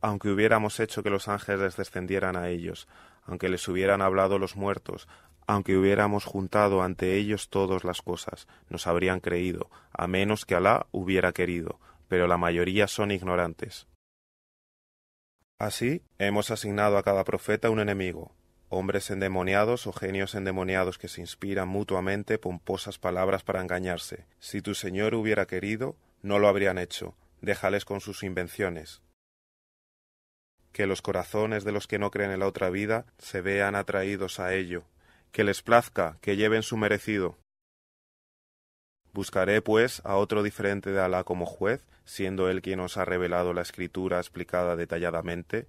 aunque hubiéramos hecho que los ángeles descendieran a ellos, aunque les hubieran hablado los muertos, aunque hubiéramos juntado ante ellos todas las cosas, nos habrían creído, a menos que Alá hubiera querido, pero la mayoría son ignorantes. Así, hemos asignado a cada profeta un enemigo, hombres endemoniados o genios endemoniados que se inspiran mutuamente pomposas palabras para engañarse. Si tu Señor hubiera querido, no lo habrían hecho. Déjales con sus invenciones que los corazones de los que no creen en la otra vida se vean atraídos a ello, que les plazca, que lleven su merecido. Buscaré, pues, a otro diferente de Alá como juez, siendo él quien os ha revelado la escritura explicada detalladamente.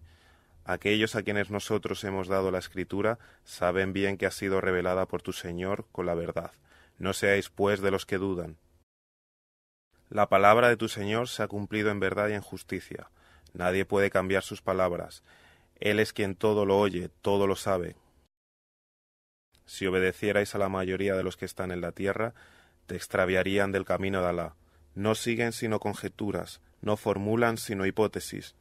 Aquellos a quienes nosotros hemos dado la escritura saben bien que ha sido revelada por tu Señor con la verdad. No seáis, pues, de los que dudan. La palabra de tu Señor se ha cumplido en verdad y en justicia Nadie puede cambiar sus palabras. Él es quien todo lo oye, todo lo sabe. Si obedecierais a la mayoría de los que están en la tierra, te extraviarían del camino de Alá. No siguen sino conjeturas, no formulan sino hipótesis.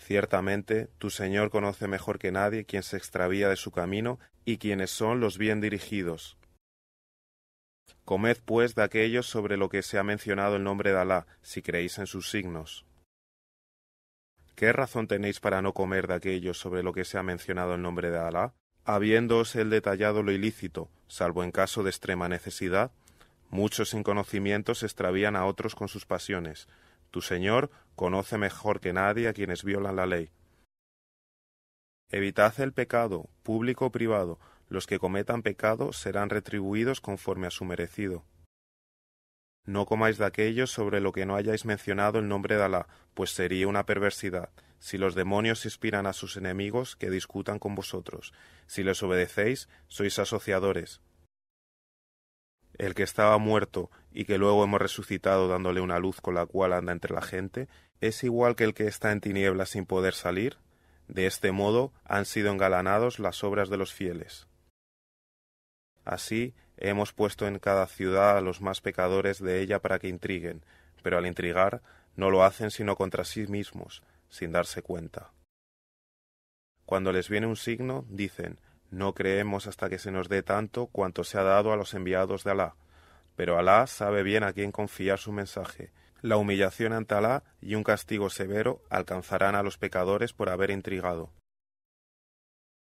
Ciertamente, tu Señor conoce mejor que nadie quien se extravía de su camino y quienes son los bien dirigidos. Comed pues de aquellos sobre lo que se ha mencionado el nombre de Alá, si creéis en sus signos. ¿Qué razón tenéis para no comer de aquello sobre lo que se ha mencionado el nombre de Alá? Habiéndoos el detallado lo ilícito, salvo en caso de extrema necesidad, muchos sin conocimiento se extravían a otros con sus pasiones. Tu Señor conoce mejor que nadie a quienes violan la ley. Evitad el pecado, público o privado. Los que cometan pecado serán retribuidos conforme a su merecido. No comáis de aquello sobre lo que no hayáis mencionado el nombre de Alá, pues sería una perversidad. Si los demonios inspiran a sus enemigos, que discutan con vosotros. Si les obedecéis, sois asociadores. El que estaba muerto y que luego hemos resucitado dándole una luz con la cual anda entre la gente, es igual que el que está en tinieblas sin poder salir. De este modo han sido engalanados las obras de los fieles. Así, Hemos puesto en cada ciudad a los más pecadores de ella para que intriguen, pero al intrigar no lo hacen sino contra sí mismos, sin darse cuenta. Cuando les viene un signo, dicen, no creemos hasta que se nos dé tanto cuanto se ha dado a los enviados de Alá. Pero Alá sabe bien a quién confiar su mensaje. La humillación ante Alá y un castigo severo alcanzarán a los pecadores por haber intrigado.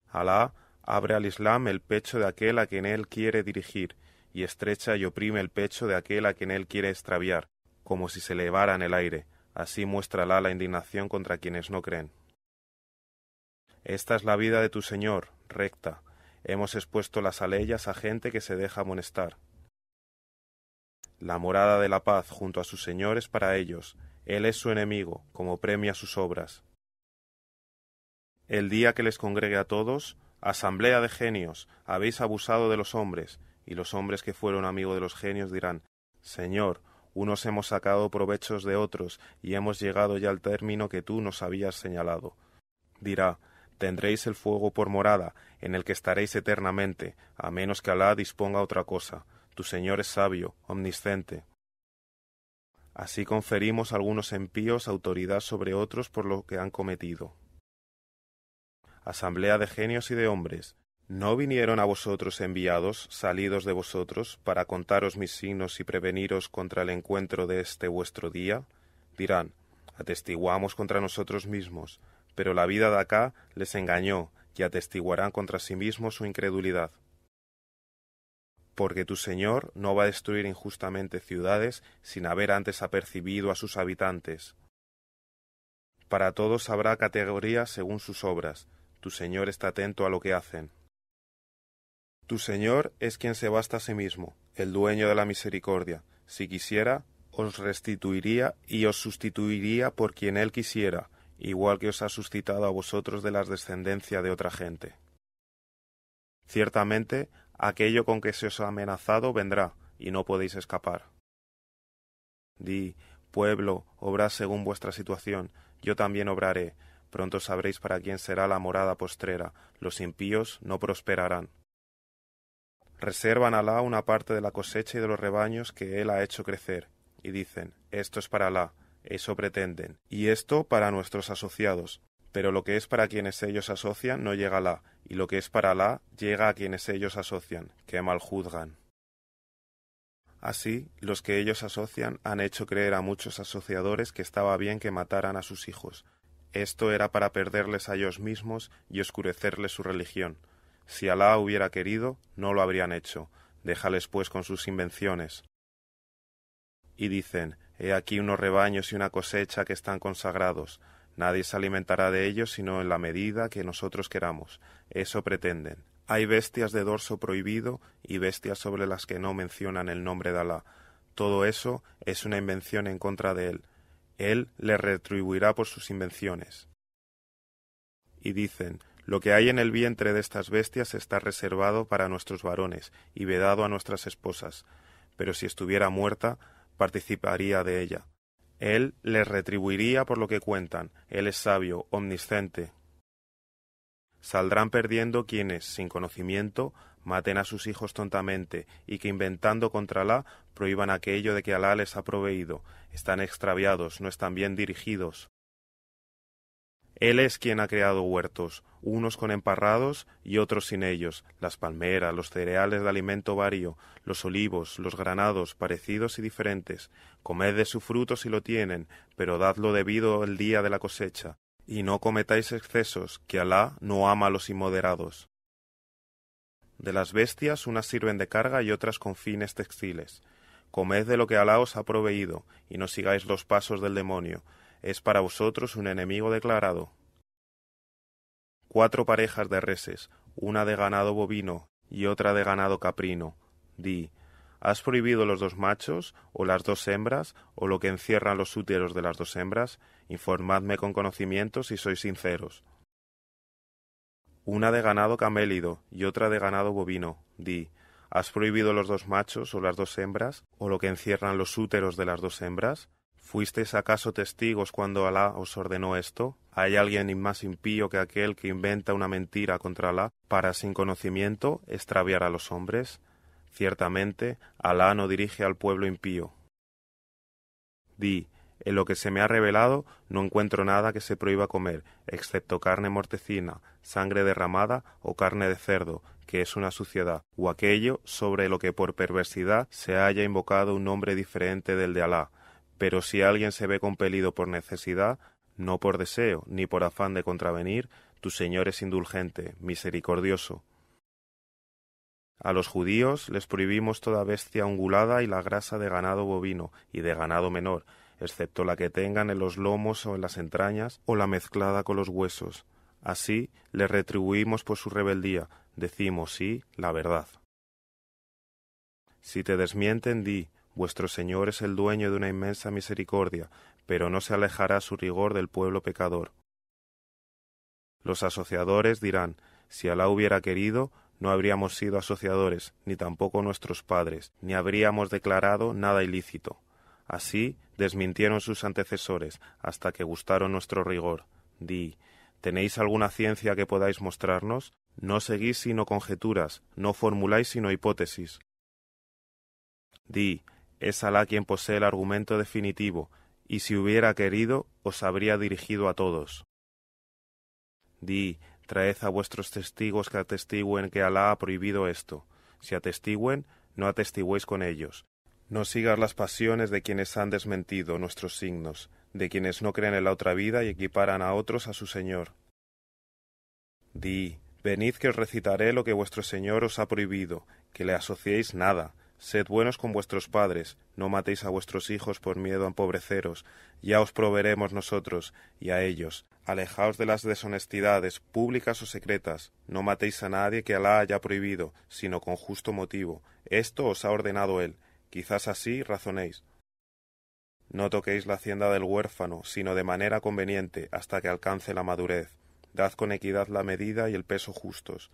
Alá abre al Islam el pecho de aquel a quien él quiere dirigir, y estrecha y oprime el pecho de aquel a quien él quiere extraviar, como si se elevara en el aire. Así muéstrala la indignación contra quienes no creen. Esta es la vida de tu Señor, recta. Hemos expuesto las aleyas a gente que se deja amonestar. La morada de la paz junto a sus señores para ellos. Él es su enemigo, como premia sus obras. El día que les congregue a todos, Asamblea de genios, habéis abusado de los hombres, y los hombres que fueron amigos de los genios dirán Señor, unos hemos sacado provechos de otros, y hemos llegado ya al término que tú nos habías señalado. Dirá Tendréis el fuego por morada, en el que estaréis eternamente, a menos que Alá disponga otra cosa. Tu Señor es sabio, omnisciente. Así conferimos a algunos empíos autoridad sobre otros por lo que han cometido asamblea de genios y de hombres, ¿no vinieron a vosotros enviados, salidos de vosotros, para contaros mis signos y preveniros contra el encuentro de este vuestro día? Dirán, atestiguamos contra nosotros mismos, pero la vida de acá les engañó, y atestiguarán contra sí mismos su incredulidad. Porque tu Señor no va a destruir injustamente ciudades sin haber antes apercibido a sus habitantes. Para todos habrá categoría según sus obras, tu Señor está atento a lo que hacen. Tu Señor es quien se basta a sí mismo, el dueño de la misericordia. Si quisiera, os restituiría y os sustituiría por quien Él quisiera, igual que os ha suscitado a vosotros de las descendencia de otra gente. Ciertamente, aquello con que se os ha amenazado vendrá, y no podéis escapar. Di, pueblo, obrad según vuestra situación, yo también obraré, Pronto sabréis para quién será la morada postrera, los impíos no prosperarán. Reservan a la una parte de la cosecha y de los rebaños que él ha hecho crecer, y dicen, esto es para la eso pretenden, y esto para nuestros asociados. Pero lo que es para quienes ellos asocian no llega a La, y lo que es para la llega a quienes ellos asocian, que mal juzgan. Así, los que ellos asocian han hecho creer a muchos asociadores que estaba bien que mataran a sus hijos, esto era para perderles a ellos mismos y oscurecerles su religión. Si Alá hubiera querido, no lo habrían hecho. Déjales pues con sus invenciones. Y dicen, He aquí unos rebaños y una cosecha que están consagrados. Nadie se alimentará de ellos sino en la medida que nosotros queramos. Eso pretenden. Hay bestias de dorso prohibido y bestias sobre las que no mencionan el nombre de Alá. Todo eso es una invención en contra de él él le retribuirá por sus invenciones. Y dicen, lo que hay en el vientre de estas bestias está reservado para nuestros varones y vedado a nuestras esposas, pero si estuviera muerta, participaría de ella. Él les retribuiría por lo que cuentan, él es sabio, omnisciente, Saldrán perdiendo quienes, sin conocimiento, maten a sus hijos tontamente y que inventando contra Alá prohíban aquello de que Alá les ha proveído. Están extraviados, no están bien dirigidos. Él es quien ha creado huertos, unos con emparrados y otros sin ellos, las palmeras, los cereales de alimento vario, los olivos, los granados, parecidos y diferentes. Comed de su fruto si lo tienen, pero dadlo debido el día de la cosecha y no cometáis excesos, que Alá no ama los inmoderados. De las bestias unas sirven de carga y otras con fines textiles. Comed de lo que Alá os ha proveído, y no sigáis los pasos del demonio, es para vosotros un enemigo declarado. Cuatro parejas de reses, una de ganado bovino y otra de ganado caprino. Di, ¿has prohibido los dos machos, o las dos hembras, o lo que encierran los úteros de las dos hembras? informadme con conocimiento si sois sinceros. Una de ganado camélido y otra de ganado bovino, di, ¿has prohibido los dos machos o las dos hembras, o lo que encierran los úteros de las dos hembras? ¿Fuisteis acaso testigos cuando Alá os ordenó esto? ¿Hay alguien más impío que aquel que inventa una mentira contra Alá para sin conocimiento extraviar a los hombres? Ciertamente, Alá no dirige al pueblo impío. Di, en lo que se me ha revelado no encuentro nada que se prohíba comer, excepto carne mortecina, sangre derramada o carne de cerdo, que es una suciedad, o aquello sobre lo que por perversidad se haya invocado un nombre diferente del de Alá. Pero si alguien se ve compelido por necesidad, no por deseo, ni por afán de contravenir, tu Señor es indulgente, misericordioso. A los judíos les prohibimos toda bestia ungulada y la grasa de ganado bovino y de ganado menor, excepto la que tengan en los lomos o en las entrañas, o la mezclada con los huesos. Así le retribuimos por su rebeldía, decimos sí la verdad. Si te desmienten, di, vuestro Señor es el dueño de una inmensa misericordia, pero no se alejará su rigor del pueblo pecador. Los asociadores dirán, si Alá hubiera querido, no habríamos sido asociadores, ni tampoco nuestros padres, ni habríamos declarado nada ilícito. Así desmintieron sus antecesores, hasta que gustaron nuestro rigor. Di, ¿tenéis alguna ciencia que podáis mostrarnos? No seguís sino conjeturas, no formuláis sino hipótesis. Di, es Alá quien posee el argumento definitivo, y si hubiera querido, os habría dirigido a todos. Di, traed a vuestros testigos que atestiguen que Alá ha prohibido esto. Si atestiguen, no atestigüéis con ellos, no sigas las pasiones de quienes han desmentido nuestros signos, de quienes no creen en la otra vida y equiparan a otros a su Señor. Di, venid que os recitaré lo que vuestro Señor os ha prohibido, que le asociéis nada, sed buenos con vuestros padres, no matéis a vuestros hijos por miedo a empobreceros, ya os proveeremos nosotros, y a ellos, alejaos de las deshonestidades, públicas o secretas, no matéis a nadie que Alá haya prohibido, sino con justo motivo, esto os ha ordenado él, quizás así razonéis. No toquéis la hacienda del huérfano, sino de manera conveniente, hasta que alcance la madurez. Dad con equidad la medida y el peso justos.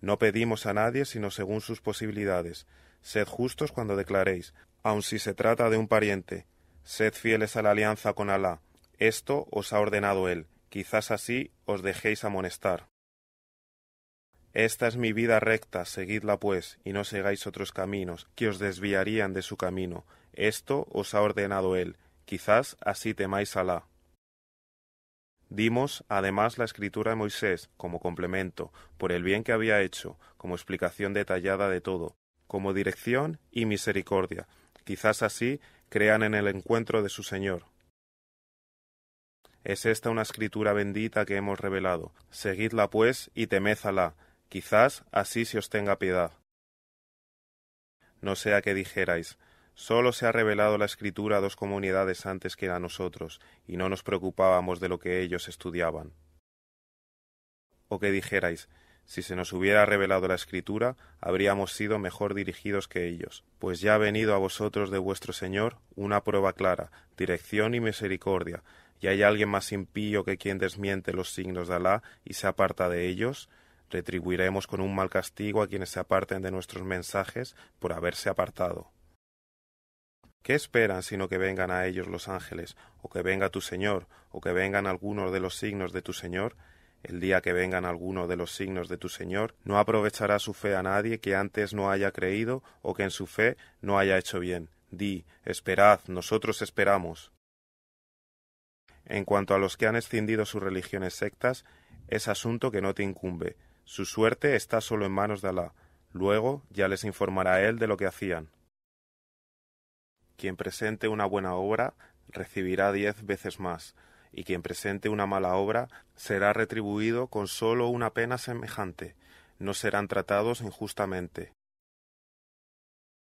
No pedimos a nadie sino según sus posibilidades. Sed justos cuando declaréis, aun si se trata de un pariente. Sed fieles a la alianza con Alá. Esto os ha ordenado él. Quizás así os dejéis amonestar. Esta es mi vida recta, seguidla pues, y no segáis otros caminos, que os desviarían de su camino. Esto os ha ordenado él, quizás así temáis Alá. Dimos, además, la escritura de Moisés, como complemento, por el bien que había hecho, como explicación detallada de todo, como dirección y misericordia. Quizás así crean en el encuentro de su Señor. Es esta una escritura bendita que hemos revelado. Seguidla, pues, y temed Alá, quizás así se os tenga piedad. No sea que dijerais, sólo se ha revelado la escritura a dos comunidades antes que a nosotros, y no nos preocupábamos de lo que ellos estudiaban. O que dijerais, si se nos hubiera revelado la escritura, habríamos sido mejor dirigidos que ellos, pues ya ha venido a vosotros de vuestro Señor una prueba clara, dirección y misericordia, y hay alguien más impío que quien desmiente los signos de Alá y se aparta de ellos, retribuiremos con un mal castigo a quienes se aparten de nuestros mensajes por haberse apartado. ¿Qué esperan sino que vengan a ellos los ángeles, o que venga tu Señor, o que vengan algunos de los signos de tu Señor? El día que vengan algunos de los signos de tu Señor, no aprovechará su fe a nadie que antes no haya creído o que en su fe no haya hecho bien. Di, esperad, nosotros esperamos. En cuanto a los que han escindido sus religiones sectas, es asunto que no te incumbe, su suerte está sólo en manos de Alá, luego ya les informará Él de lo que hacían. Quien presente una buena obra recibirá diez veces más, y quien presente una mala obra será retribuido con sólo una pena semejante, no serán tratados injustamente.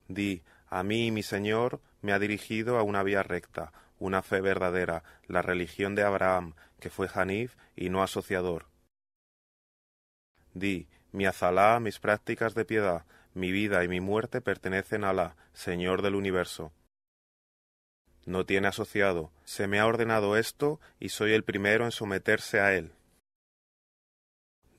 Di, a mí y mi Señor me ha dirigido a una vía recta, una fe verdadera, la religión de Abraham, que fue Hanif y no asociador. Di, mi azalá, mis prácticas de piedad, mi vida y mi muerte pertenecen a la, Señor del universo. No tiene asociado, se me ha ordenado esto y soy el primero en someterse a él.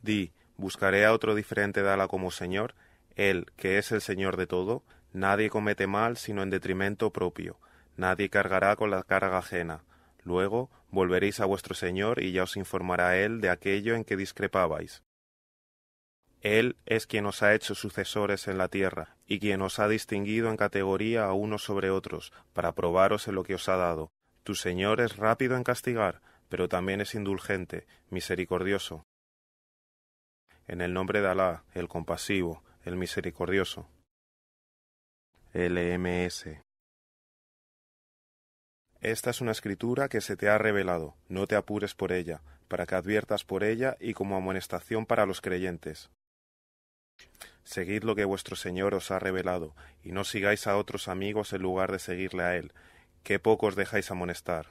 Di, buscaré a otro diferente de Alá como Señor, él, que es el Señor de todo, nadie comete mal sino en detrimento propio, nadie cargará con la carga ajena. Luego volveréis a vuestro Señor y ya os informará Él de aquello en que discrepabais. Él es quien os ha hecho sucesores en la tierra, y quien os ha distinguido en categoría a unos sobre otros, para probaros en lo que os ha dado. Tu Señor es rápido en castigar, pero también es indulgente, misericordioso. En el nombre de Alá, el compasivo, el misericordioso. LMS. Esta es una escritura que se te ha revelado, no te apures por ella, para que adviertas por ella y como amonestación para los creyentes. Seguid lo que vuestro Señor os ha revelado, y no sigáis a otros amigos en lugar de seguirle a Él, que pocos dejáis amonestar.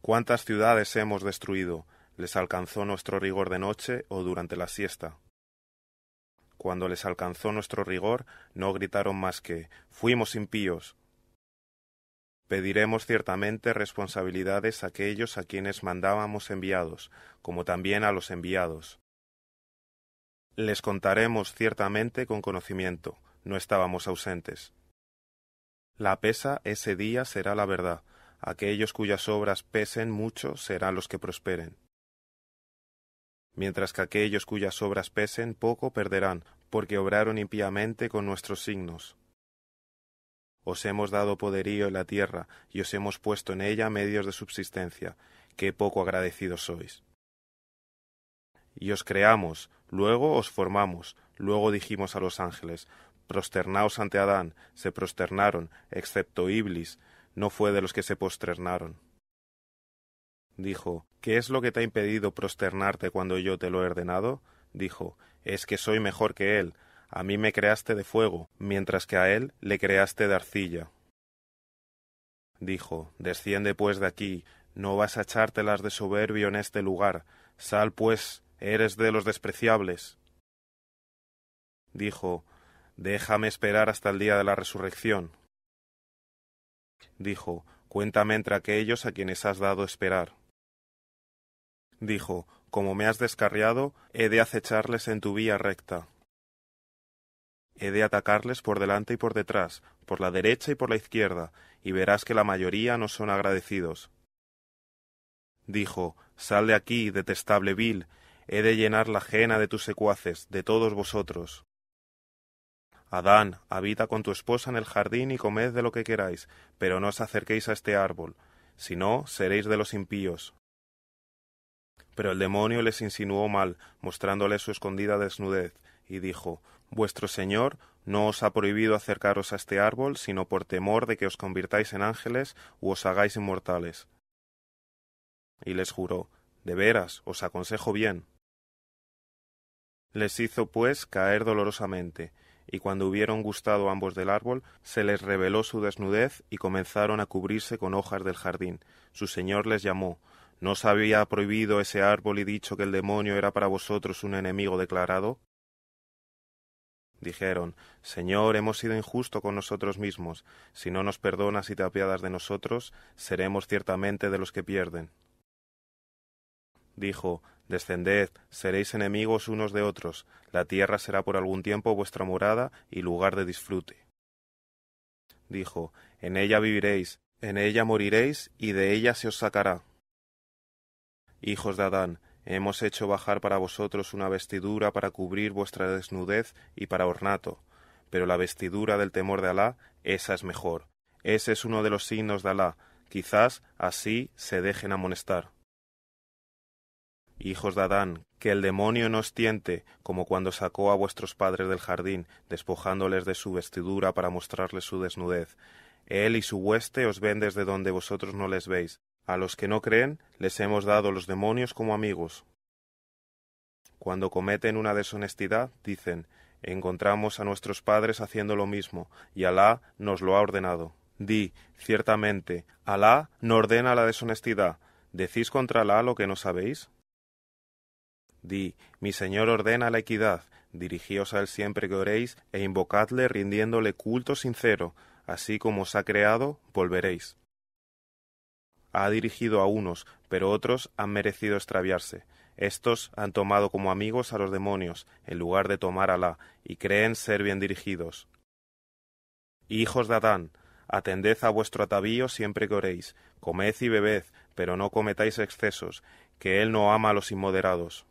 ¿Cuántas ciudades hemos destruido? ¿Les alcanzó nuestro rigor de noche o durante la siesta? Cuando les alcanzó nuestro rigor, no gritaron más que Fuimos impíos. Pediremos ciertamente responsabilidades a aquellos a quienes mandábamos enviados, como también a los enviados. Les contaremos ciertamente con conocimiento, no estábamos ausentes. La pesa ese día será la verdad, aquellos cuyas obras pesen mucho serán los que prosperen. Mientras que aquellos cuyas obras pesen poco perderán, porque obraron impíamente con nuestros signos. Os hemos dado poderío en la tierra, y os hemos puesto en ella medios de subsistencia, ¡Qué poco agradecidos sois. Y os creamos, Luego os formamos, luego dijimos a los ángeles, prosternaos ante Adán, se prosternaron, excepto Iblis, no fue de los que se prosternaron Dijo, ¿qué es lo que te ha impedido prosternarte cuando yo te lo he ordenado? Dijo, es que soy mejor que él, a mí me creaste de fuego, mientras que a él le creaste de arcilla. Dijo, desciende pues de aquí, no vas a echártelas de soberbio en este lugar, sal pues Eres de los despreciables. Dijo, Déjame esperar hasta el día de la resurrección. Dijo, Cuéntame entre aquellos a quienes has dado esperar. Dijo, Como me has descarriado, he de acecharles en tu vía recta. He de atacarles por delante y por detrás, por la derecha y por la izquierda, y verás que la mayoría no son agradecidos. Dijo, Sal de aquí, detestable vil, he de llenar la jena de tus secuaces, de todos vosotros. Adán, habita con tu esposa en el jardín y comed de lo que queráis, pero no os acerquéis a este árbol, si no, seréis de los impíos. Pero el demonio les insinuó mal, mostrándoles su escondida desnudez, y dijo, Vuestro Señor no os ha prohibido acercaros a este árbol, sino por temor de que os convirtáis en ángeles u os hagáis inmortales. Y les juró, De veras, os aconsejo bien, les hizo, pues, caer dolorosamente, y cuando hubieron gustado ambos del árbol, se les reveló su desnudez y comenzaron a cubrirse con hojas del jardín. Su señor les llamó. ¿No os había prohibido ese árbol y dicho que el demonio era para vosotros un enemigo declarado? Dijeron, Señor, hemos sido injusto con nosotros mismos. Si no nos perdonas y te apiadas de nosotros, seremos ciertamente de los que pierden. Dijo, Descended, seréis enemigos unos de otros, la tierra será por algún tiempo vuestra morada y lugar de disfrute. Dijo, En ella viviréis, en ella moriréis, y de ella se os sacará. Hijos de Adán, hemos hecho bajar para vosotros una vestidura para cubrir vuestra desnudez y para ornato, pero la vestidura del temor de Alá, esa es mejor. Ese es uno de los signos de Alá, quizás así se dejen amonestar. Hijos de Adán, que el demonio no os tiente, como cuando sacó a vuestros padres del jardín, despojándoles de su vestidura para mostrarles su desnudez. Él y su hueste os ven desde donde vosotros no les veis. A los que no creen, les hemos dado los demonios como amigos. Cuando cometen una deshonestidad, dicen, encontramos a nuestros padres haciendo lo mismo, y Alá nos lo ha ordenado. Di, ciertamente, Alá no ordena la deshonestidad. ¿Decís contra Alá lo que no sabéis? Di, mi Señor ordena la equidad, dirigíos a Él siempre que oréis, e invocadle rindiéndole culto sincero, así como os ha creado, volveréis. Ha dirigido a unos, pero otros han merecido extraviarse. Estos han tomado como amigos a los demonios, en lugar de tomar a la, y creen ser bien dirigidos. Hijos de Adán, atended a vuestro atavío siempre que oréis, comed y bebed, pero no cometáis excesos, que Él no ama a los inmoderados.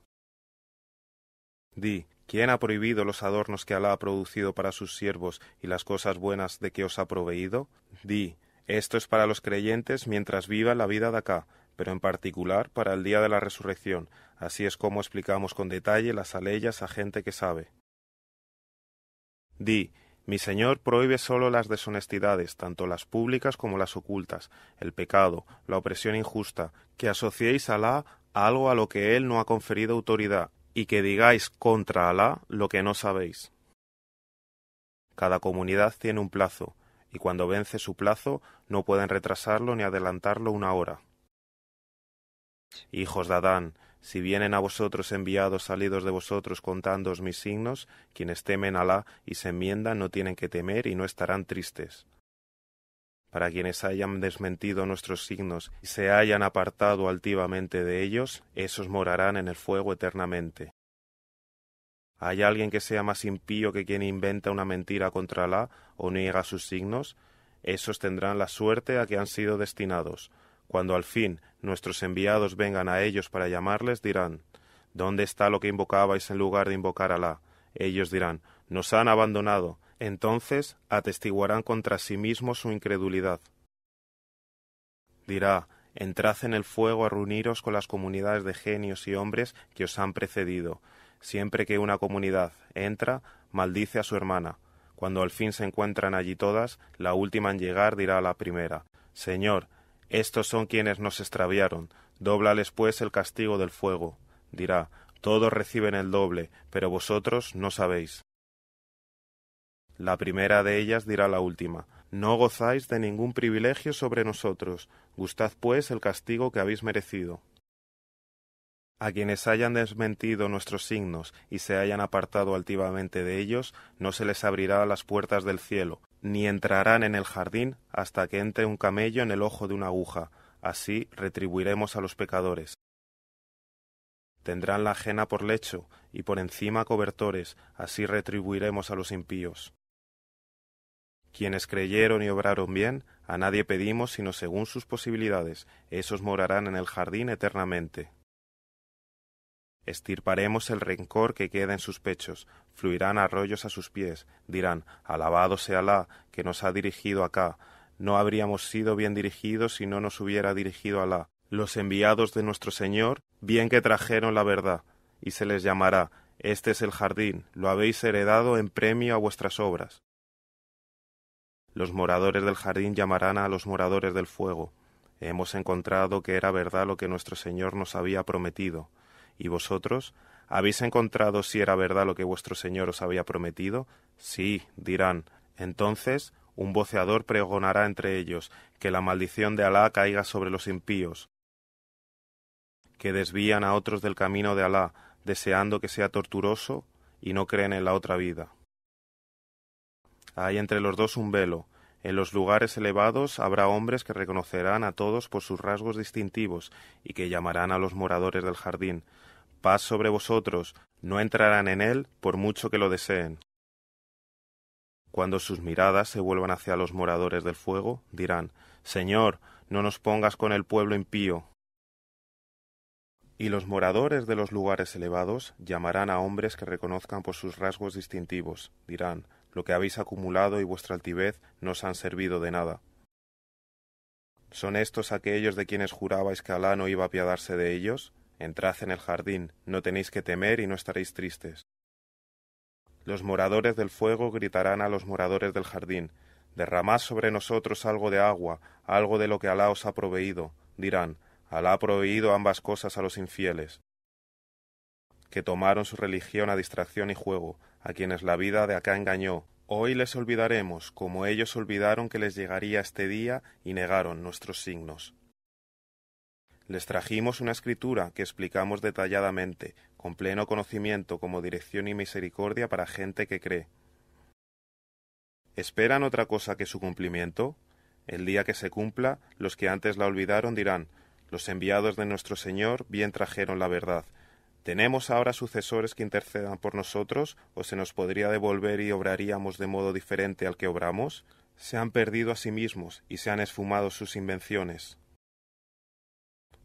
Di, ¿quién ha prohibido los adornos que Alá ha producido para sus siervos y las cosas buenas de que os ha proveído? Di, esto es para los creyentes mientras viva la vida de acá, pero en particular para el día de la resurrección. Así es como explicamos con detalle las aleyas a gente que sabe. Di, mi Señor prohíbe sólo las deshonestidades, tanto las públicas como las ocultas, el pecado, la opresión injusta, que asociéis a Alá algo a lo que Él no ha conferido autoridad, y que digáis contra Alá lo que no sabéis. Cada comunidad tiene un plazo, y cuando vence su plazo no pueden retrasarlo ni adelantarlo una hora. Hijos de Adán, si vienen a vosotros enviados salidos de vosotros contándoos mis signos, quienes temen Alá y se enmiendan no tienen que temer y no estarán tristes para quienes hayan desmentido nuestros signos y se hayan apartado altivamente de ellos, esos morarán en el fuego eternamente. ¿Hay alguien que sea más impío que quien inventa una mentira contra Alá o niega sus signos? Esos tendrán la suerte a que han sido destinados. Cuando al fin nuestros enviados vengan a ellos para llamarles, dirán ¿Dónde está lo que invocabais en lugar de invocar a Alá? Ellos dirán Nos han abandonado, entonces atestiguarán contra sí mismos su incredulidad. Dirá, entrad en el fuego a reuniros con las comunidades de genios y hombres que os han precedido. Siempre que una comunidad entra, maldice a su hermana. Cuando al fin se encuentran allí todas, la última en llegar dirá a la primera Señor, estos son quienes nos extraviaron, dóblales pues el castigo del fuego. Dirá, todos reciben el doble, pero vosotros no sabéis. La primera de ellas dirá la última, No gozáis de ningún privilegio sobre nosotros, gustad pues el castigo que habéis merecido. A quienes hayan desmentido nuestros signos y se hayan apartado altivamente de ellos, no se les abrirá las puertas del cielo, ni entrarán en el jardín hasta que entre un camello en el ojo de una aguja. Así retribuiremos a los pecadores. Tendrán la ajena por lecho y por encima cobertores, así retribuiremos a los impíos. Quienes creyeron y obraron bien, a nadie pedimos sino según sus posibilidades, esos morarán en el jardín eternamente. Estirparemos el rencor que queda en sus pechos, fluirán arroyos a sus pies, dirán, Alabado sea Alá, que nos ha dirigido acá. No habríamos sido bien dirigidos si no nos hubiera dirigido Alá. Los enviados de nuestro Señor, bien que trajeron la verdad, y se les llamará, Este es el jardín, lo habéis heredado en premio a vuestras obras. Los moradores del jardín llamarán a los moradores del fuego. Hemos encontrado que era verdad lo que nuestro Señor nos había prometido. ¿Y vosotros? ¿Habéis encontrado si era verdad lo que vuestro Señor os había prometido? Sí, dirán. Entonces un voceador pregonará entre ellos que la maldición de Alá caiga sobre los impíos, que desvían a otros del camino de Alá, deseando que sea torturoso y no creen en la otra vida. Hay entre los dos un velo. En los lugares elevados habrá hombres que reconocerán a todos por sus rasgos distintivos y que llamarán a los moradores del jardín. Paz sobre vosotros, no entrarán en él por mucho que lo deseen. Cuando sus miradas se vuelvan hacia los moradores del fuego, dirán Señor, no nos pongas con el pueblo impío. Y los moradores de los lugares elevados llamarán a hombres que reconozcan por sus rasgos distintivos, dirán lo que habéis acumulado y vuestra altivez no os han servido de nada. ¿Son estos aquellos de quienes jurabais que Alá no iba a piadarse de ellos? Entrad en el jardín, no tenéis que temer y no estaréis tristes. Los moradores del fuego gritarán a los moradores del jardín, derramad sobre nosotros algo de agua, algo de lo que Alá os ha proveído, dirán, Alá ha proveído ambas cosas a los infieles, que tomaron su religión a distracción y juego, a quienes la vida de acá engañó. Hoy les olvidaremos, como ellos olvidaron que les llegaría este día y negaron nuestros signos. Les trajimos una escritura que explicamos detalladamente, con pleno conocimiento como dirección y misericordia para gente que cree. ¿Esperan otra cosa que su cumplimiento? El día que se cumpla, los que antes la olvidaron dirán, los enviados de nuestro Señor bien trajeron la verdad, ¿Tenemos ahora sucesores que intercedan por nosotros, o se nos podría devolver y obraríamos de modo diferente al que obramos? Se han perdido a sí mismos y se han esfumado sus invenciones.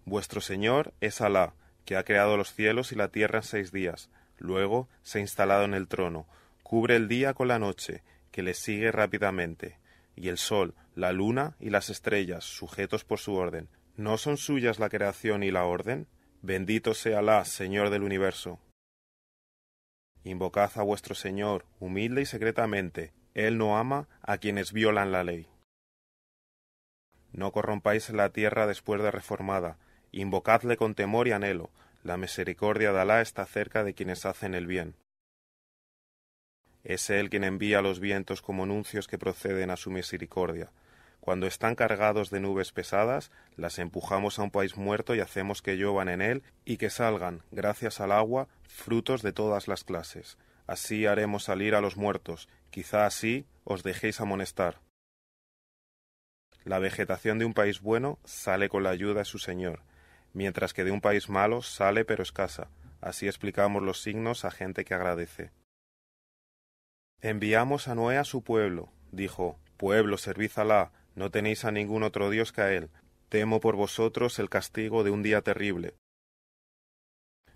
Vuestro Señor es Alá, que ha creado los cielos y la tierra en seis días, luego se ha instalado en el trono, cubre el día con la noche, que le sigue rápidamente, y el sol, la luna y las estrellas, sujetos por su orden. ¿No son suyas la creación y la orden? Bendito sea Alá, Señor del universo. Invocad a vuestro Señor, humilde y secretamente. Él no ama a quienes violan la ley. No corrompáis la tierra después de reformada. Invocadle con temor y anhelo. La misericordia de Alá está cerca de quienes hacen el bien. Es Él quien envía los vientos como anuncios que proceden a su misericordia cuando están cargados de nubes pesadas, las empujamos a un país muerto y hacemos que llovan en él y que salgan, gracias al agua, frutos de todas las clases. Así haremos salir a los muertos, quizá así os dejéis amonestar. La vegetación de un país bueno sale con la ayuda de su Señor, mientras que de un país malo sale pero escasa. Así explicamos los signos a gente que agradece. Enviamos a Noé a su pueblo, dijo, Pueblo, servízalá. No tenéis a ningún otro Dios que a Él. Temo por vosotros el castigo de un día terrible.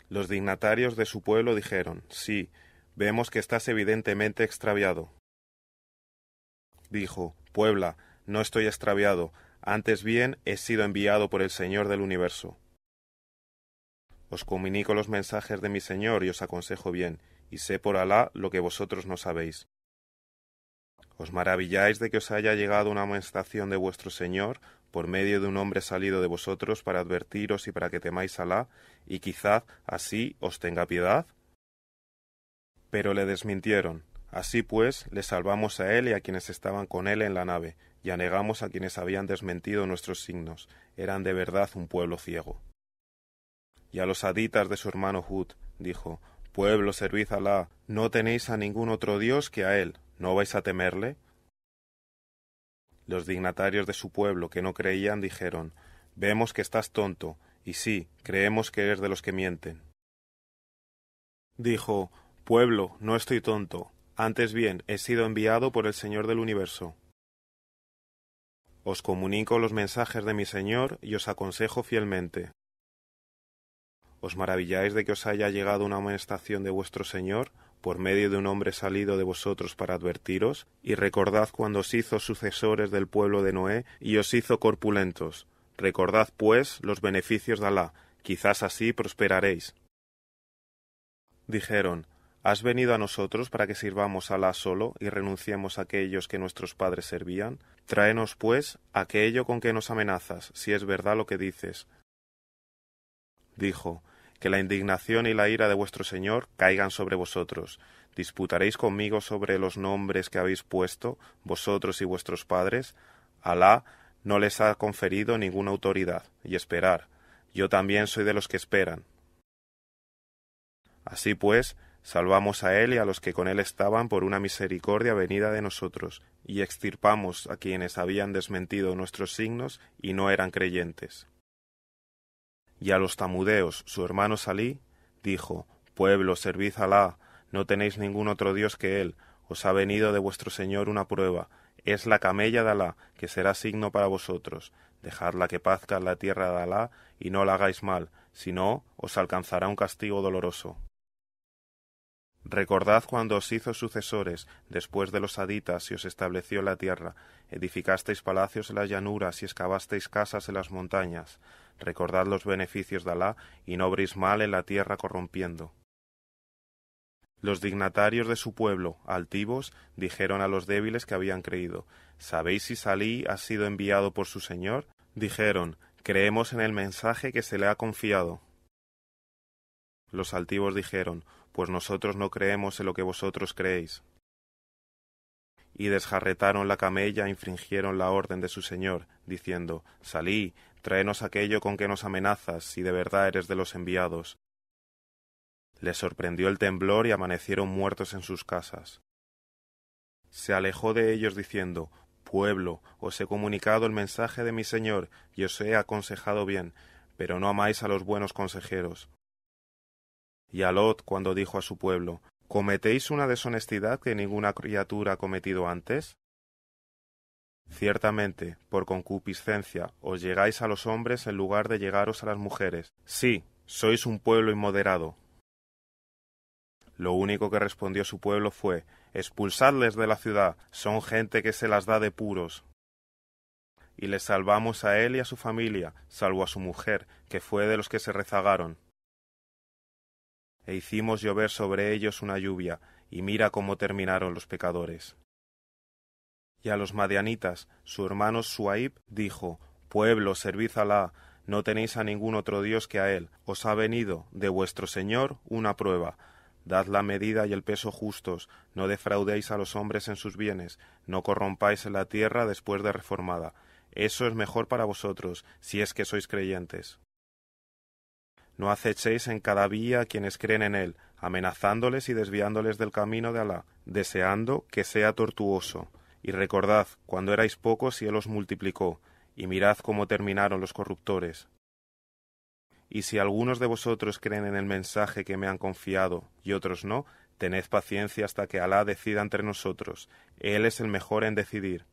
Los dignatarios de su pueblo dijeron, Sí, vemos que estás evidentemente extraviado. Dijo, Puebla, no estoy extraviado, antes bien he sido enviado por el Señor del universo. Os comunico los mensajes de mi Señor y os aconsejo bien, y sé por Alá lo que vosotros no sabéis. Os maravilláis de que os haya llegado una amonestación de vuestro Señor por medio de un hombre salido de vosotros para advertiros y para que temáis a Alá, y quizá así os tenga piedad. Pero le desmintieron. Así pues, le salvamos a él y a quienes estaban con él en la nave, y anegamos a quienes habían desmentido nuestros signos. Eran de verdad un pueblo ciego. Y a los aditas de su hermano Hud, dijo, Pueblo, servid a Alá, no tenéis a ningún otro Dios que a él, ¿No vais a temerle? Los dignatarios de su pueblo que no creían dijeron Vemos que estás tonto, y sí, creemos que eres de los que mienten. Dijo Pueblo, no estoy tonto, antes bien he sido enviado por el Señor del universo. Os comunico los mensajes de mi Señor y os aconsejo fielmente. ¿Os maravilláis de que os haya llegado una amonestación de vuestro Señor? por medio de un hombre salido de vosotros para advertiros, y recordad cuando os hizo sucesores del pueblo de Noé, y os hizo corpulentos. Recordad, pues, los beneficios de Alá, quizás así prosperaréis. Dijeron, ¿Has venido a nosotros para que sirvamos a Alá solo y renunciemos a aquellos que nuestros padres servían? Tráenos, pues, aquello con que nos amenazas, si es verdad lo que dices. Dijo, que la indignación y la ira de vuestro Señor caigan sobre vosotros. ¿Disputaréis conmigo sobre los nombres que habéis puesto, vosotros y vuestros padres? Alá no les ha conferido ninguna autoridad, y esperar. Yo también soy de los que esperan. Así pues, salvamos a él y a los que con él estaban por una misericordia venida de nosotros, y extirpamos a quienes habían desmentido nuestros signos y no eran creyentes. Y a los tamudeos, su hermano Salí, dijo, Pueblo, servid a Alá, no tenéis ningún otro Dios que Él, os ha venido de vuestro Señor una prueba, es la camella de Alá, que será signo para vosotros, dejadla que pazca en la tierra de Alá y no la hagáis mal, si no, os alcanzará un castigo doloroso. Recordad cuando os hizo sucesores después de los aditas y os estableció la tierra, edificasteis palacios en las llanuras y excavasteis casas en las montañas. Recordad los beneficios de Alá y no obréis mal en la tierra corrompiendo. Los dignatarios de su pueblo, altivos, dijeron a los débiles que habían creído, ¿sabéis si Salí ha sido enviado por su Señor? Dijeron, creemos en el mensaje que se le ha confiado. Los altivos dijeron, pues nosotros no creemos en lo que vosotros creéis. Y desjarretaron la camella, infringieron la orden de su señor, diciendo, Salí, tráenos aquello con que nos amenazas, si de verdad eres de los enviados. Le sorprendió el temblor y amanecieron muertos en sus casas. Se alejó de ellos diciendo, Pueblo, os he comunicado el mensaje de mi Señor y os he aconsejado bien, pero no amáis a los buenos consejeros y a Lot cuando dijo a su pueblo, ¿Cometéis una deshonestidad que ninguna criatura ha cometido antes? Ciertamente, por concupiscencia, os llegáis a los hombres en lugar de llegaros a las mujeres. Sí, sois un pueblo inmoderado. Lo único que respondió su pueblo fue Expulsadles de la ciudad, son gente que se las da de puros. Y les salvamos a él y a su familia, salvo a su mujer, que fue de los que se rezagaron e hicimos llover sobre ellos una lluvia, y mira cómo terminaron los pecadores. Y a los madianitas, su hermano Suaib dijo, Pueblo, servid a Alá, no tenéis a ningún otro Dios que a Él, os ha venido de vuestro Señor una prueba. Dad la medida y el peso justos, no defraudéis a los hombres en sus bienes, no corrompáis la tierra después de reformada. Eso es mejor para vosotros, si es que sois creyentes. No acechéis en cada vía a quienes creen en él, amenazándoles y desviándoles del camino de Alá, deseando que sea tortuoso. Y recordad, cuando erais pocos y él os multiplicó, y mirad cómo terminaron los corruptores. Y si algunos de vosotros creen en el mensaje que me han confiado y otros no, tened paciencia hasta que Alá decida entre nosotros. Él es el mejor en decidir.